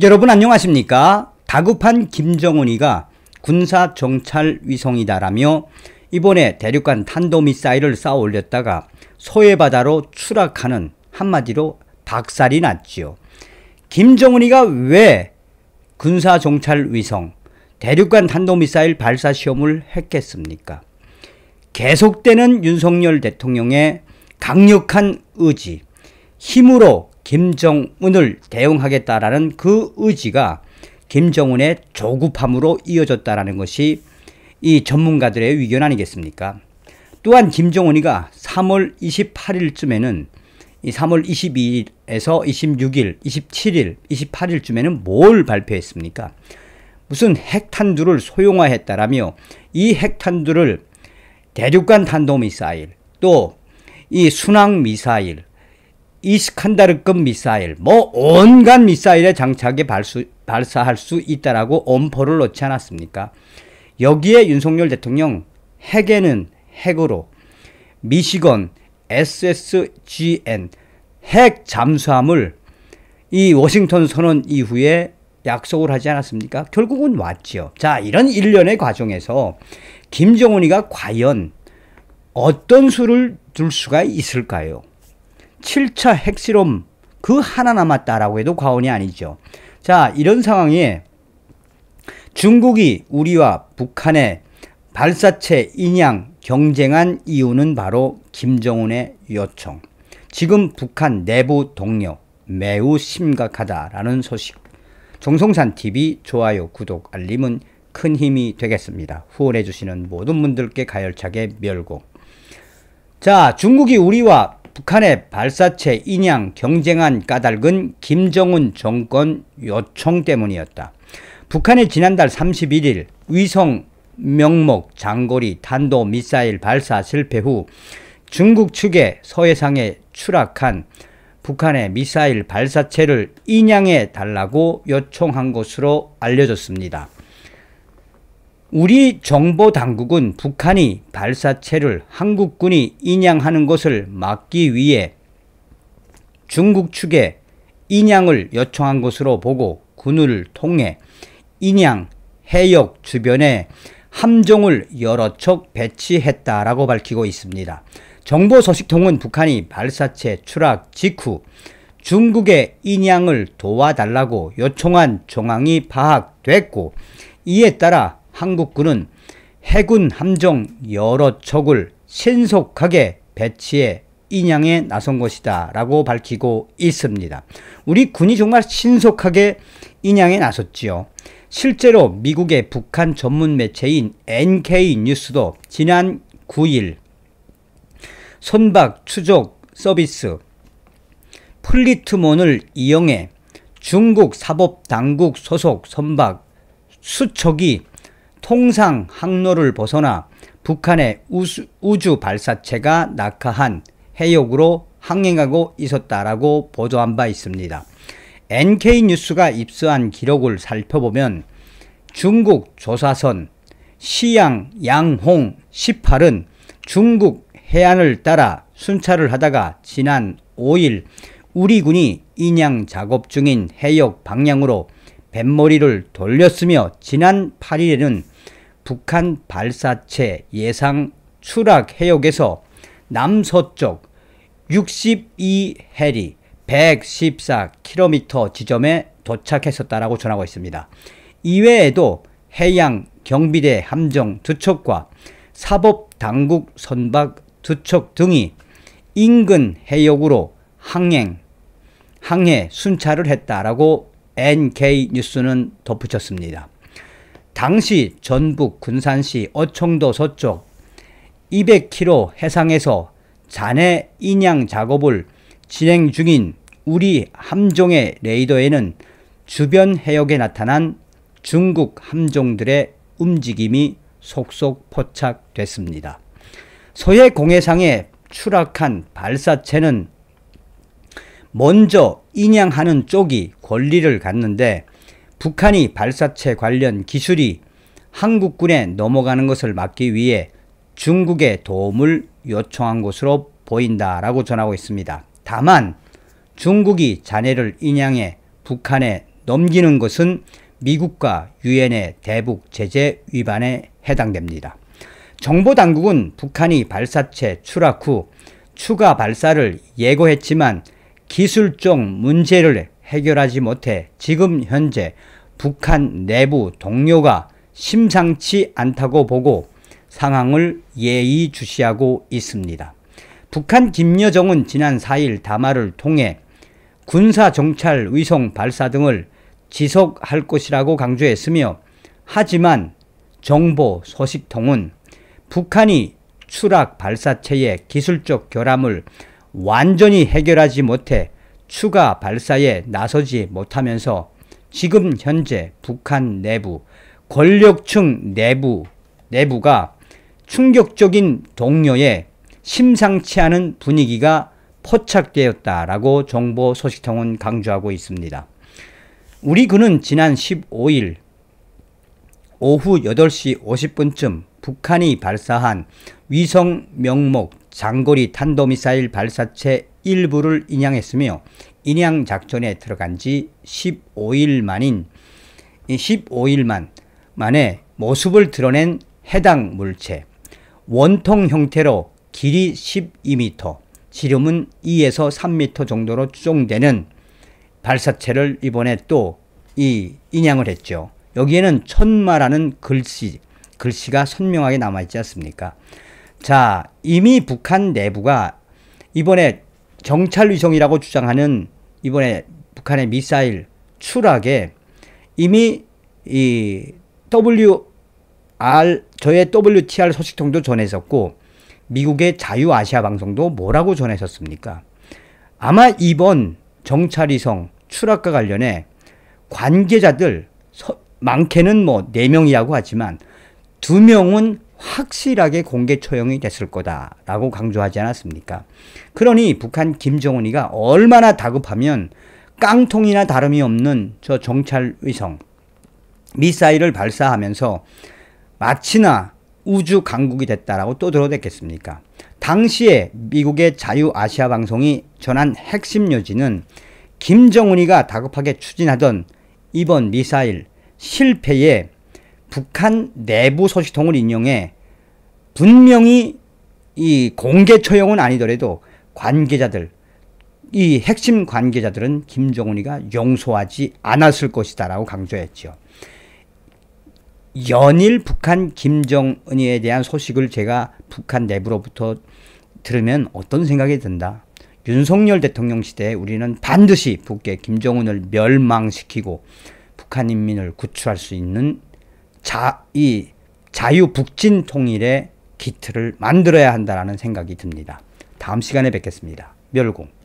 여러분 안녕하십니까? 다급한 김정은이가 군사 정찰 위성이다라며 이번에 대륙간 탄도미사일을 쌓 올렸다가 소해바다로 추락하는 한마디로 박살이 났지요. 김정은이가 왜 군사 정찰 위성 대륙간 탄도미사일 발사 시험을 했겠습니까? 계속되는 윤석열 대통령의 강력한 의지, 힘으로 김정은을 대응하겠다라는 그 의지가 김정은의 조급함으로 이어졌다라는 것이 이 전문가들의 의견 아니겠습니까? 또한 김정은이가 3월 28일쯤에는 이 3월 22일에서 26일, 27일, 28일쯤에는 뭘 발표했습니까? 무슨 핵탄두를 소형화했다라며 이 핵탄두를 대륙간 탄도미사일, 또 이 순항미사일, 이스칸다르급 미사일, 뭐 온갖 미사일에 장착에 발수, 발사할 수 있다라고 엄포를 놓지 않았습니까? 여기에 윤석열 대통령 핵에는 핵으로 미시건 SSGN 핵 잠수함을 이 워싱턴 선언 이후에 약속을 하지 않았습니까? 결국은 왔지요. 자, 이런 일련의 과정에서 김정은이가 과연 어떤 수를 둘 수가 있을까요? 7차 핵실험 그 하나 남았다라고 해도 과언이 아니죠. 자, 이런 상황에 중국이 우리와 북한의 발사체 인양 경쟁한 이유는 바로 김정은의 요청. 지금 북한 내부 동력 매우 심각하다라는 소식. 정성산 TV 좋아요, 구독, 알림은 큰 힘이 되겠습니다. 후원해 주시는 모든 분들께 가열차게 멸고 자, 중국이 우리와 북한의 발사체 인양 경쟁한 까닭은 김정은 정권 요청 때문이었다. 북한이 지난달 31일 위성 명목 장거리 탄도 미사일 발사 실패 후 중국 측에 서해상에 추락한 북한의 미사일 발사체를 인양해 달라고 요청한 것으로 알려졌습니다. 우리 정보 당국은 북한이 발사체를 한국군이 인양하는 것을 막기 위해 중국 측에 인양을 요청한 것으로 보고 군을 통해 인양 해역 주변에 함정을 여러 척 배치했다라고 밝히고 있습니다. 정보 소식통은 북한이 발사체 추락 직후 중국의 인양을 도와달라고 요청한 정황이 파악됐고 이에 따라 한국군은 해군 함정 여러 척을 신속하게 배치해 인양에 나선 것이다 라고 밝히고 있습니다. 우리 군이 정말 신속하게 인양에 나섰지요. 실제로 미국의 북한 전문 매체인 NK 뉴스도 지난 9일 선박 추적 서비스 플리트몬을 이용해 중국 사법당국 소속 선박 수척이 통상 항로를 벗어나 북한의 우수, 우주 발사체가 낙하한 해역으로 항행하고 있었다라고 보도한 바 있습니다. NK뉴스가 입수한 기록을 살펴보면 중국 조사선 시양 양홍 18은 중국 해안을 따라 순찰을 하다가 지난 5일 우리 군이 인양 작업 중인 해역 방향으로 뱃머리를 돌렸으며 지난 8일에는 북한 발사체 예상 추락 해역에서 남서쪽 62해리 114km 지점에 도착했었다라고 전하고 있습니다. 이외에도 해양 경비대 함정 두 척과 사법 당국 선박 두척 등이 인근 해역으로 항행 항해 순찰을 했다라고 NK 뉴스는 덧붙였습니다. 당시 전북 군산시 어청도 서쪽 200km 해상에서 잔해 인양 작업을 진행 중인 우리 함종의 레이더에는 주변 해역에 나타난 중국 함종들의 움직임이 속속 포착됐습니다. 서해 공해상에 추락한 발사체는 먼저 인양하는 쪽이 권리를 갖는데 북한이 발사체 관련 기술이 한국군에 넘어가는 것을 막기 위해 중국의 도움을 요청한 것으로 보인다라고 전하고 있습니다. 다만 중국이 잔해를 인양해 북한에 넘기는 것은 미국과 유엔의 대북 제재 위반에 해당됩니다. 정보 당국은 북한이 발사체 추락 후 추가 발사를 예고했지만 기술적 문제를 해결하지 못해 지금 현재 북한 내부 동료가 심상치 않다고 보고 상황을 예의주시하고 있습니다. 북한 김여정은 지난 4일 담화를 통해 군사정찰 위성 발사 등을 지속할 것이라고 강조했으며 하지만 정보 소식통은 북한이 추락 발사체의 기술적 결함을 완전히 해결하지 못해 추가 발사에 나서지 못하면서 지금 현재 북한 내부 권력층 내부 내부가 충격적인 동료에 심상치 않은 분위기가 포착되었다라고 정보 소식통은 강조하고 있습니다. 우리 군은 지난 15일 오후 8시 50분쯤 북한이 발사한 위성 명목 장거리 탄도미사일 발사체 일부를 인양했으며 인양 작전에 들어간 지 15일 만인 15일만 만에 모습을 드러낸 해당 물체 원통 형태로 길이 12m, 지름은 2에서 3m 정도로 추정되는 발사체를 이번에 또 이 인양을 했죠. 여기에는 천마라는 글씨, 글씨가 선명하게 남아있지 않습니까? 자, 이미 북한 내부가 이번에 정찰 위성이라고 주장하는 이번에 북한의 미사일 추락에 이미 이 WR 저의 WTR 소식통도 전했었고 미국의 자유아시아 방송도 뭐라고 전했었습니까? 아마 이번 정찰위성 추락과 관련해 관계자들 많게는 뭐 4명이라고 하지만 2명은 확실하게 공개 처형이 됐을 거다라고 강조하지 않았습니까? 그러니 북한 김정은이가 얼마나 다급하면 깡통이나 다름이 없는 저 정찰 위성 미사일을 발사하면서 마치나 우주 강국이 됐다라고 또 들어댔겠습니까? 당시에 미국의 자유아시아 방송이 전한 핵심 요지는 김정은이가 다급하게 추진하던 이번 미사일 실패에 북한 내부 소식통을 인용해 분명히 이 공개 처형은 아니더라도 관계자들 이 핵심 관계자들은 김정은이가 용서하지 않았을 것이다라고 강조했죠. 연일 북한 김정은이에 대한 소식을 제가 북한 내부로부터 들으면 어떤 생각이 든다. 윤석열 대통령 시대에 우리는 반드시 북계 김정은을 멸망시키고 북한 인민을 구출할 수 있는 자, 이 자유북진 통일의 기틀을 만들어야 한다라는 생각이 듭니다. 다음 시간에 뵙겠습니다. 멸공.